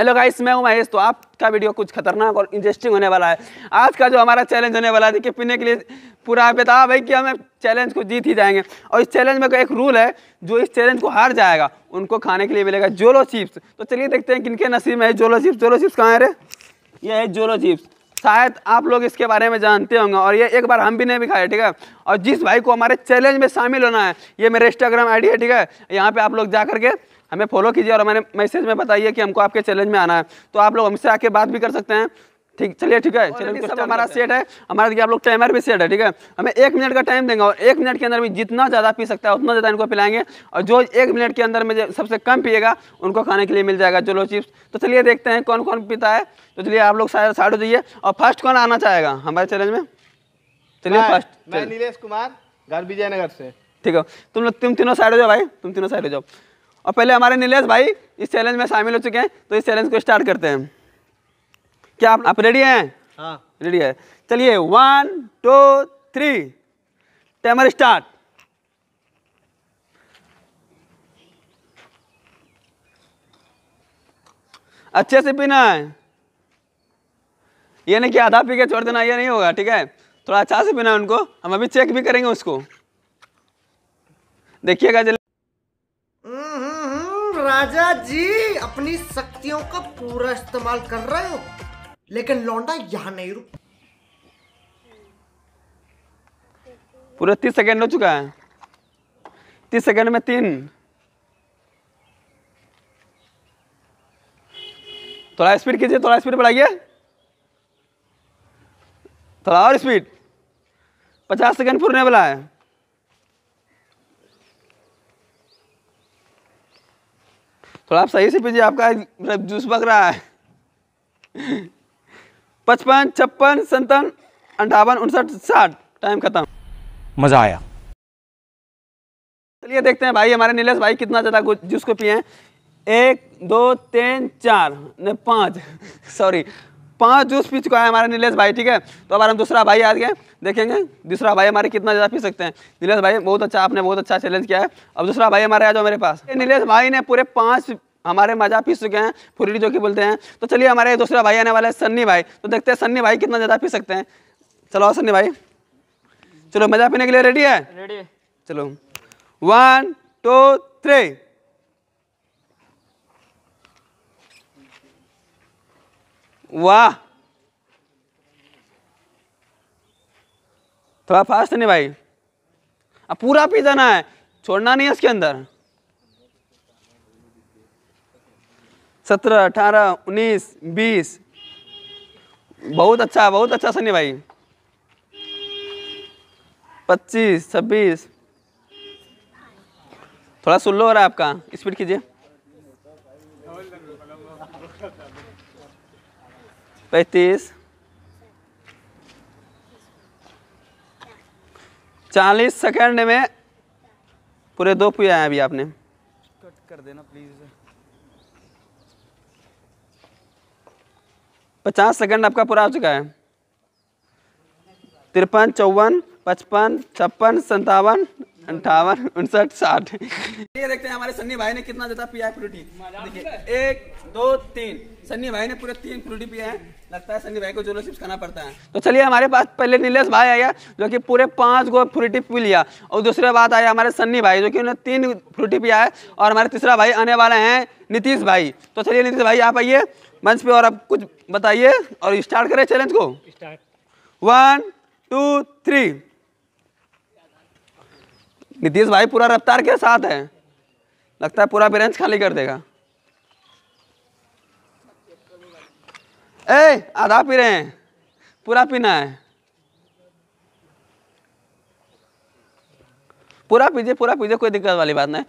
Hello guys मैं हूं महेश तो आपका वीडियो कुछ खतरनाक और इंटरेस्टिंग होने वाला है आज का जो हमारा चैलेंज होने वाला है कि पीने के लिए पूरा बेताब है कि हम चैलेंज को जीत ही जाएंगे और इस चैलेंज में एक रूल है जो इस चैलेंज को हार जाएगा उनको खाने के लिए मिलेगा जोलो चिप्स तो चलिए देखते हैं किनके नसीब में है जोलो चिप्स जोलो चिप्स कहाँ है रे ये है जोलो चिप्स शायद आप लोग इसके बारे में जानते होंगे और ये एक बार हम भी नहीं भी खाए ठीक है और जिस भाई को हमारे चैलेंज में शामिल होना है ये मेरा इंस्टाग्राम आई है ठीक है यहाँ पर आप लोग जा करके हमें फॉलो कीजिए और हमारे मैसेज में बताइए कि हमको आपके चैलेंज में आना है तो आप लोग हमसे आके बात भी कर सकते हैं ठीक चलिए ठीक है चलिए सब हमारा सेट है हमारा देखिए आप लोग टाइमर भी सेट है ठीक है हमें एक मिनट का टाइम देंगे और एक मिनट के अंदर भी जितना ज़्यादा पी सकता है उतना ज़्यादा इनको पिलाएंगे और जो एक मिनट के अंदर में सबसे कम पिएगा उनको खाने के लिए मिल जाएगा जो चिप्स तो चलिए देखते हैं कौन कौन पीता है तो चलिए आप लोग साइड साइड हो जाइए और फर्स्ट कौन आना चाहेगा हमारे चैलेंज में चलिए फर्स्ट नीलेश कुमार घर विजयनगर से ठीक है तुम लोग तुम तीनों साइड हो जाओ भाई तुम तीनों साइड हो जाओ और पहले हमारे नीलेश भाई इस चैलेंज में शामिल हो चुके हैं तो इस चैलेंज को स्टार्ट करते हैं क्या आप, रेडी हैं रेडी हाँ। है चलिए one two three timer start अच्छे से पीना है ये नहीं कि आधा पी के छोड़ देना ये नहीं होगा ठीक है थोड़ा अच्छा से पीना है उनको हम अभी चेक भी करेंगे उसको देखिएगा जल्दी हम्म। राजा जी अपनी शक्तियों का पूरा इस्तेमाल कर रहे हो लेकिन लौंडा यहाँ नहीं रुक पूरा तीस सेकेंड हो चुका है तीस सेकेंड में तीन थोड़ा स्पीड कीजिए थोड़ा स्पीड बढ़ाइए थोड़ा और स्पीड पचास सेकंड पूरने वाला है थोड़ा आप सही से पीजिए आपका मतलब जूस बग रहा है पचपन छप्पन संतान अंठावन उनसठ साठ टाइम खत्म मज़ा आया चलिए देखते हैं भाई हमारे नीलेश भाई कितना ज़्यादा जूस को पिए हैं एक दो तीन चार ने पाँच सॉरी पाँच जूस पी चुका है हमारा नीलेश भाई ठीक है तो अब हम दूसरा भाई आ गए देखेंगे दूसरा भाई हमारे कितना ज़्यादा पी सकते हैं नीलेश भाई बहुत अच्छा आपने बहुत अच्छा चैलेंज किया है अब दूसरा भाई हमारे आ जाओ मेरे पास नीलेश भाई ने पूरे पाँच हमारे मजा पी चुके हैं फुरी जो कि बोलते हैं तो चलिए हमारे दूसरा भाई आने वाला है सन्नी भाई तो देखते हैं सन्नी भाई कितना ज़्यादा पी सकते हैं चलो सन्नी भाई चलो मजा पीने के लिए रेडी है रेडी चलो वन टू थ्री वाह थोड़ा फास्ट नहीं भाई अब पूरा पी जाना है छोड़ना नहीं है इसके अंदर सत्रह अठारह उन्नीस बीस बहुत अच्छा बहुत अच्छा सनी भाई पच्चीस छब्बीस थोड़ा सुल्लो हो रहा है आपका स्पीड कीजिए पैंतीस चालीस सेकंड में पूरे दो पुए हैं अभी आपने कट कर देना प्लीज पचास सेकंड आपका पूरा हो चुका है तिरपन चौवन पचपन छप्पन संतावन अंठावन उनसठ साठ ये देखते हैं हमारे सन्नी भाई ने कितना देता पिया है प्रोटीन देखिए एक दो तीन सन्नी भाई ने पूरे तीन प्रोटीन पिया है लगता है सन्नी भाई को जोलो चिप्स खाना पड़ता है तो चलिए हमारे पास पहले नीलेश भाई आया जो कि पूरे पांच गो फ्रूटी पी लिया और दूसरा बात आया हमारे सन्नी भाई जो कि उन्हें तीन फ्रूटी पिया है और हमारे तीसरा भाई आने वाला है नीतीश भाई तो चलिए नीतीश भाई आप आइए मंच पे और आप कुछ बताइए और स्टार्ट करें चैलेंज को वन टू थ्री नीतीश भाई पूरा रफ्तार के साथ है लगता है पूरा ब्रेंच खाली कर देगा ए आधा पी रहे हैं पूरा पीना है पूरा पीजिए पूरा पीजिए कोई दिक्कत वाली बात नहीं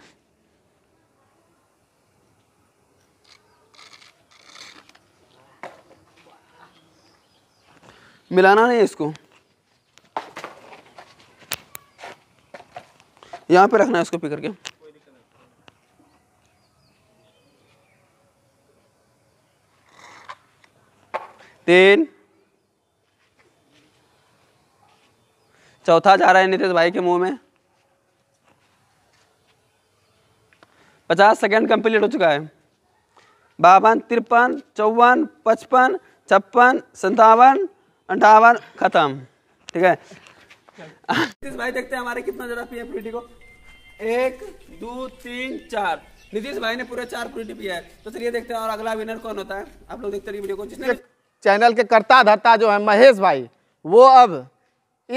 मिलाना नहीं इसको यहाँ पे रखना है इसको पी करके तीन चौथा जा रहा है नितेश भाई के मुंह में पचास सेकंड कंप्लीट हो चुका है बावन तिरपन चौवन पचपन छप्पन सत्तावन अंठावन खत्म ठीक है नीतीश भाई देखते हैं हमारे कितना ज्यादा पिया प्रीटी को एक दो तीन चार नीतीश भाई ने पूरे चार पीटी पिया है तो चलिए देखते हैं और अगला विनर कौन होता है आप लोग देखते रहिए वीडियो को जिसने चैनल के करता धरता जो है महेश भाई वो अब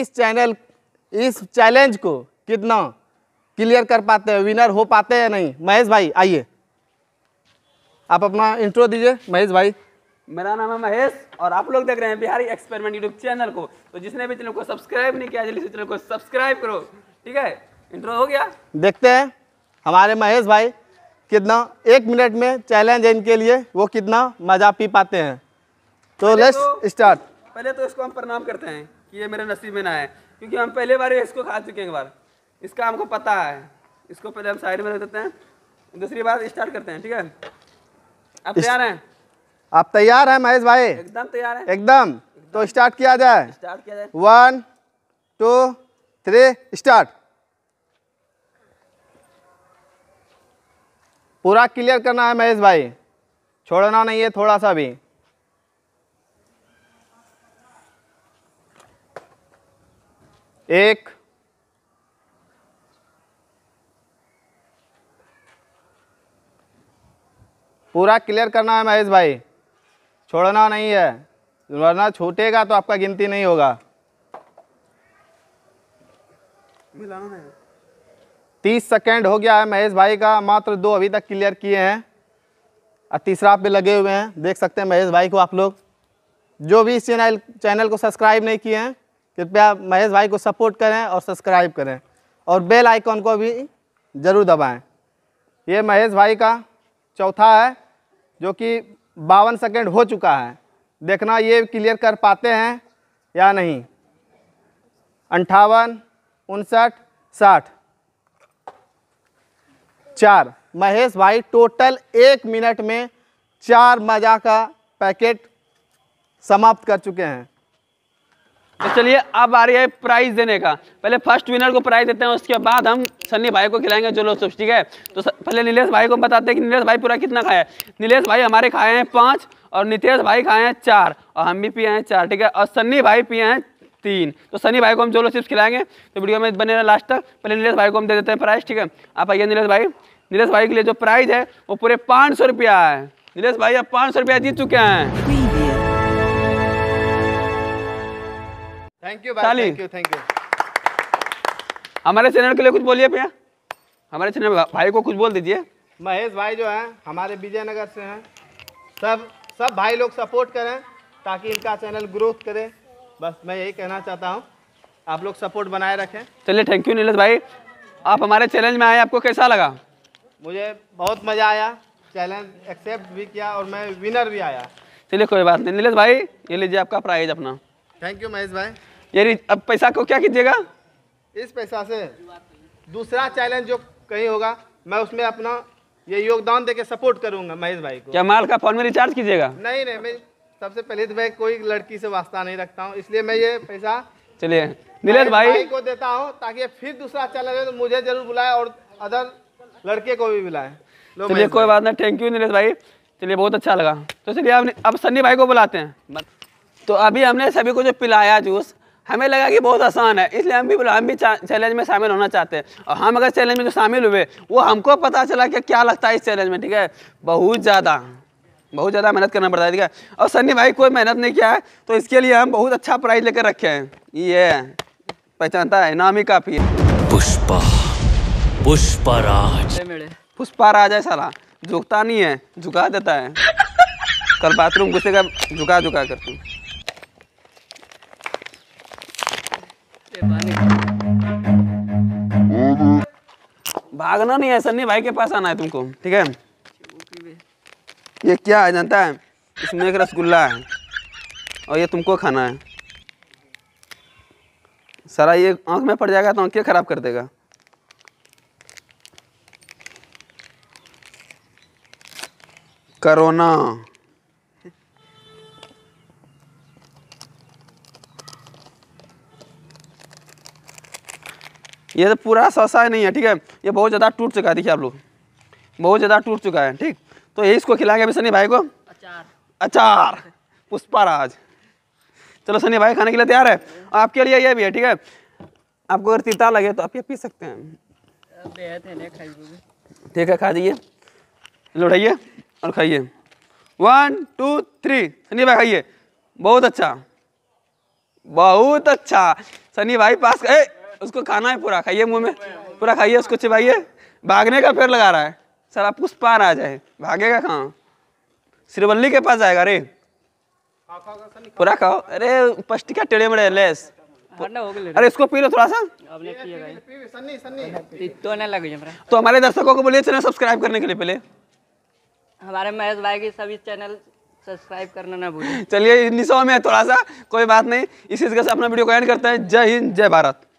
इस चैनल इस चैलेंज को कितना क्लियर कर पाते हैं विनर हो पाते हैं नहीं महेश भाई आइए आप अपना इंट्रो दीजिए महेश भाई मेरा नाम है महेश और आप लोग देख रहे हैं बिहारी एक्सपेरिमेंट यूट्यूब चैनल को तो जिसने भी चैनल को सब्सक्राइब नहीं किया जल्दी से चैनल को सब्सक्राइब करो ठीक है इंट्रो हो गया देखते हैं हमारे महेश भाई कितना एक मिनट में चैलेंज है इनके लिए वो कितना मजा पी पाते हैं तो लेट्स स्टार्ट तो- पहले तो इसको हम प्रणाम करते हैं कि ये मेरे नसीब में ना है क्योंकि हम पहले बार इसको खा चुके हैं एक बार इसका हमको पता है इसको पहले हम साइड में रख देते हैं दूसरी बार स्टार्ट करते हैं ठीक है आप तैयार हैं आप तैयार हैं महेश भाई एकदम तैयार है एकदम तो स्टार्ट किया जाए स्टार्ट किया जाए वन टू थ्री स्टार्ट पूरा क्लियर करना है महेश भाई छोड़ना नहीं है थोड़ा सा भी एक पूरा क्लियर करना है महेश भाई छोड़ना नहीं है वरना छूटेगा तो आपका गिनती नहीं होगा तीस सेकेंड हो गया है महेश भाई का मात्र दो अभी तक क्लियर किए हैं और तीसरा आप पे लगे हुए हैं देख सकते हैं महेश भाई को आप लोग जो भी इस चैनल चैनल को सब्सक्राइब नहीं किए हैं कृपया महेश भाई को सपोर्ट करें और सब्सक्राइब करें और बेल आइकॉन को भी ज़रूर दबाएं ये महेश भाई का चौथा है जो कि बावन सेकेंड हो चुका है देखना ये क्लियर कर पाते हैं या नहीं अंठावन उनसठ साठ चार महेश भाई टोटल एक मिनट में चार मजा का पैकेट समाप्त कर चुके हैं तो चलिए अब आ रही है प्राइज देने का पहले फर्स्ट विनर को प्राइज देते हैं उसके बाद हम सन्नी भाई को खिलाएंगे जो लोग ठीक है तो पहले नीलेश भाई को बताते हैं कि नीलेश भाई पूरा कितना खाया है नीलेश भाई हमारे खाए हैं पाँच और नितेश भाई खाए हैं चार और हम भी पिए हैं चार ठीक है और सन्नी भाई पिए हैं तीन तो सनी भाई को हम जो लोग चिप्स खिलाएंगे तो वीडियो में बने रहना लास्ट तक पहले नीलेश भाई को हम दे देते हैं प्राइस ठीक है आप आइए नीलेश भाई नीलेश भाई के लिए जो प्राइस है वो पूरे पाँच सौ रुपया है नीलेश भाई आप पाँच सौ रुपया जीत चुके हैं thank you thank you thank you हमारे चैनल के लिए कुछ बोलिए भैया हमारे चैनल भाई को कुछ बोल दीजिए महेश भाई जो हैं हमारे विजयनगर से हैं सब सब भाई लोग सपोर्ट करें ताकि इनका चैनल ग्रोथ करे बस मैं यही कहना चाहता हूँ आप लोग सपोर्ट बनाए रखें चलिए थैंक यू नीलेष भाई आप हमारे चैलेंज में आए आपको कैसा लगा मुझे बहुत मज़ा आया चैलेंज एक्सेप्ट भी किया और मैं विनर भी आया चलिए कोई बात नहीं नीलेष भाई ये लीजिए आपका प्राइज अपना थैंक यू महेश भाई ये अब पैसा को क्या कीजिएगा इस पैसा से दूसरा चैलेंज जो कहीं होगा मैं उसमें अपना ये योगदान देके सपोर्ट करूंगा महेश भाई को क्या माल का फोन में रिचार्ज कीजिएगा नहीं नहीं मैं सबसे पहले तो मैं कोई लड़की से वास्ता नहीं रखता हूँ इसलिए मैं ये पैसा चलिए नीलेश भाई।, भाई को देता हूँ ताकि फिर दूसरा चैलेंज हो तो मुझे जरूर बुलाए और अदर लड़के को भी बुलाए चलिए कोई बात नहीं थैंक यू नीलेश भाई चलिए बहुत अच्छा लगा तो चलिए अब सन्नी भाई को बुलाते हैं तो अभी हमने सभी को जो पिलाया जूस हमें लगा कि बहुत आसान है इसलिए हम भी हम भी चैलेंज में शामिल होना चाहते हैं और हम अगर चैलेंज में जो शामिल हुए वो हमको पता चला कि क्या लगता है इस चैलेंज में ठीक है बहुत ज़्यादा बहुत ज़्यादा मेहनत करना पड़ता है ठीक है और सन्नी भाई कोई मेहनत नहीं किया है तो इसके लिए हम बहुत अच्छा प्राइज लेकर रखे हैं ये पहचानता है इनाम ही काफ़ी है पुष्पा पुष्पा राज है साला झुकता नहीं है झुका देता है कल बाथरूम घुसेगा झुका झुका करती हूँ भागना नहीं है सन्नी भाई के पास आना है तुमको ठीक है ये क्या है जानता है इसमें एक रसगुल्ला है और ये तुमको खाना है सारा ये आँख में पड़ जाएगा तो आँखें खराब कर देगा करोना ये तो पूरा ससा नहीं है ठीक है ये बहुत ज़्यादा टूट चुका है देखिए आप लोग बहुत ज़्यादा टूट चुका है ठीक तो यही इसको खिलाएंगे अभी सनी भाई को अचार अचार पुष्पा राज चलो सनी भाई खाने के लिए तैयार है आपके लिए ये भी है ठीक है आपको अगर तीता लगे तो आप ये पी सकते हैं ठीक है खा दीजिए लौटाइए और खाइए वन टू थ्री सनी भाई खाइए बहुत अच्छा बहुत अच्छा सनी भाई पास ए उसको खाना है पूरा खाइए मुंह में पूरा खाइए उसको चिबाइए भागने का पेड़ लगा रहा है सर आप उस पार आ जाए भागेगा कहाँ श्रीवल्ली के पास जाएगा अरे पूरा खाओ अरे पष्टिका टेढ़े मेढ़े लेस अरे इसको पी लो थोड़ा सा तो तो हमारे दर्शकों को बोलिए चैनल सब्सक्राइब करने के लिए पहले हमारे महेश भाई की सभी चैनल सब्सक्राइब करना ना भूलें चलिए निशा में थोड़ा सा कोई बात नहीं इसी तरह से अपना वीडियो को एंड करते हैं जय हिंद जय भारत